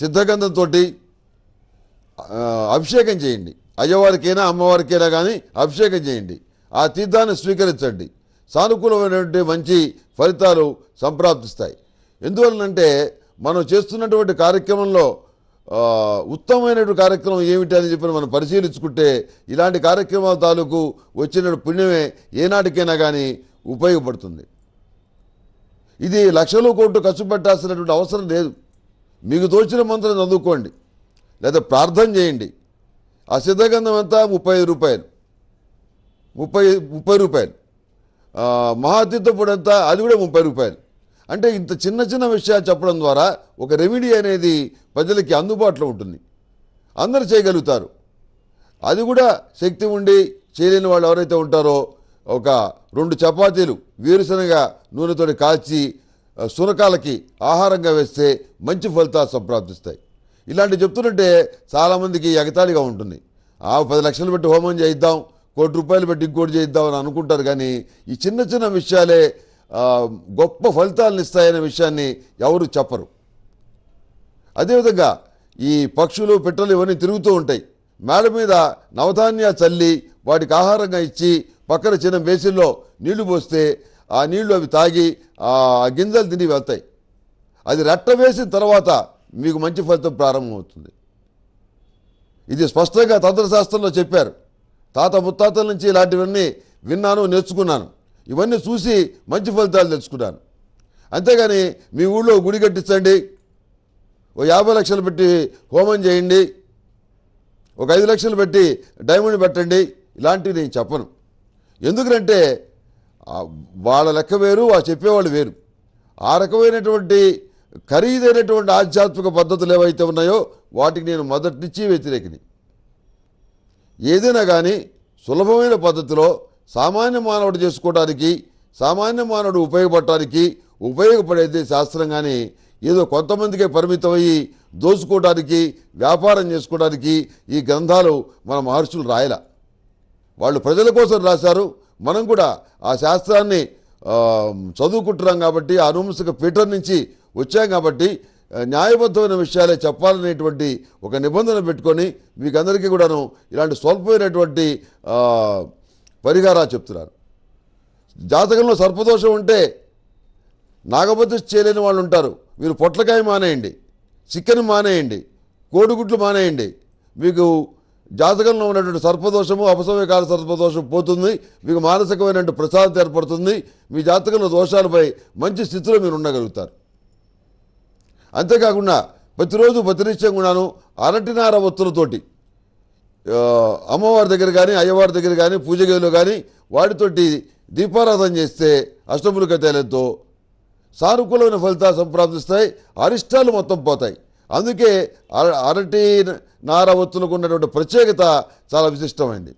సిద్ధగంధంతో అభిషేకం చేయండి అయ్యవారికైనా అమ్మవారికైనా కానీ అభిషేకం చేయండి ఆ తీర్థాన్ని స్వీకరించండి సానుకూలమైనటువంటి మంచి ఫలితాలు సంప్రాప్తిస్తాయి ఎందువలనంటే మనం చేస్తున్నటువంటి కార్యక్రమంలో ఉత్తమమైనటువంటి కార్యక్రమం ఏమిటి అని చెప్పి మనం పరిశీలించుకుంటే ఇలాంటి కార్యక్రమాల తాలూకు వచ్చిన పుణ్యమే ఏనాటికైనా కానీ ఉపయోగపడుతుంది ఇది లక్షలు కోట్లు ఖర్చు పెట్టాల్సినటువంటి అవసరం లేదు మీకు తోచిన మంత్రం చదువుకోండి లేదా ప్రార్థన చేయండి ఆ సిద్ధగంధం అంతా ముప్పై రూపాయలు ముప్పై ముప్పై రూపాయలు మహాతీర్థపుడు అంతా అది కూడా ముప్పై రూపాయలు అంటే ఇంత చిన్న చిన్న విషయాలు చెప్పడం ద్వారా ఒక రెమెడీ అనేది ప్రజలకి అందుబాటులో ఉంటుంది అందరు చేయగలుగుతారు అది కూడా శక్తి ఉండి చేయలేని వాళ్ళు ఎవరైతే ఉంటారో ఒక రెండు చపాతీలు వేరుశనగ నూనెతోటి కాల్చి శునకాలకి ఆహారంగా వేస్తే మంచి ఫలితాలు సంప్రాప్తిస్తాయి ఇలాంటి చెప్తుంటే చాలామందికి ఎగతాళిగా ఉంటుంది ఆ పది లక్షలు పెట్టి హోమం చేయిద్దాం కోటి రూపాయలు పెట్టి ఇంకోటి చేయిద్దాం అని అనుకుంటారు కానీ ఈ చిన్న చిన్న విషయాలే గొప్ప ఫలితాలను ఇస్తాయనే విషయాన్ని ఎవరు చెప్పరు అదేవిధంగా ఈ పక్షులు పెట్టలు ఇవన్నీ తిరుగుతూ ఉంటాయి మేడ మీద నవధాన్యాలు చల్లి వాటికి ఆహారంగా ఇచ్చి పక్కన చిన్న బేసిన్లో నీళ్లు పోస్తే ఆ నీళ్లు అవి తాగి ఆ గింజలు తిని వెళ్తాయి అది రెట్ట వేసిన తర్వాత మీకు మంచి ఫలితం ప్రారంభమవుతుంది ఇది స్పష్టంగా తంత్రశాస్త్రంలో చెప్పారు తాత ముత్తాతల నుంచి ఇలాంటివన్నీ విన్నాను నేర్చుకున్నాను ఇవన్నీ చూసి మంచి ఫలితాలు తెచ్చుకున్నాను అంతేగాని మీ ఊళ్ళో గుడి కట్టించండి ఓ యాభై లక్షలు పెట్టి హోమం చేయండి ఒక ఐదు లక్షలు పెట్టి డైమండ్ పెట్టండి ఇలాంటివి నేను చెప్పను ఎందుకంటే వాళ్ళ లెక్క వేరు వాళ్ళు చెప్పేవాళ్ళు వేరు ఆ రకమైనటువంటి ఖరీదైనటువంటి ఆధ్యాత్మిక పద్ధతులు ఏవైతే ఉన్నాయో వాటికి నేను మొదటినిచ్చి వ్యతిరేకిని ఏదైనా కానీ సులభమైన పద్ధతిలో సామాన్య మానవుడు చేసుకోవడానికి సామాన్య మానవుడు ఉపయోగపడటానికి ఉపయోగపడేది శాస్త్రం కానీ ఏదో కొంతమందికే పరిమితమయ్యి దోచుకోవడానికి వ్యాపారం చేసుకోవడానికి ఈ గ్రంథాలు మన మహర్షులు రాయల వాళ్ళు ప్రజల కోసం రాశారు మనం కూడా ఆ శాస్త్రాన్ని చదువుకుంటున్నాం కాబట్టి అనుమంసక పీఠం నుంచి వచ్చాం కాబట్టి న్యాయబద్ధమైన విషయాలే చెప్పాలనేటువంటి ఒక నిబంధన పెట్టుకొని మీకు అందరికీ కూడాను ఇలాంటి స్వల్పమైనటువంటి పరిహారాలు చెప్తున్నారు జాతకంలో సర్పదోషం ఉంటే నాగపతి చేయలేని వాళ్ళు ఉంటారు మీరు పొట్లకాయ మానేయండి చికెన్ మానేయండి కోడిగుడ్లు మానేయండి మీకు జాతకంలో ఉన్నటువంటి సర్పదోషము అపసవ్యకాల సర్పదోషం పోతుంది మీకు మానసికమైనటువంటి ప్రశాంతి ఏర్పడుతుంది మీ జాతకంలో దోషాలపై మంచి స్థితిలో మీరు ఉండగలుగుతారు అంతేకాకుండా ప్రతిరోజు ప్రతినిత్యం కూడాను అరటినార ఒత్తులతోటి అమ్మవారి దగ్గర కానీ అయ్యవారి దగ్గర కానీ పూజ గదిలో కానీ వాటితోటి దీపారాధన చేస్తే అష్టములు కథలతో సానుకూలమైన ఫలితాలు సంప్రాప్తిస్తాయి అరిష్టాలు మొత్తం పోతాయి అందుకే అర అరటి నార ఒత్తులకు ఉన్నటువంటి ప్రత్యేకత చాలా విశిష్టమైంది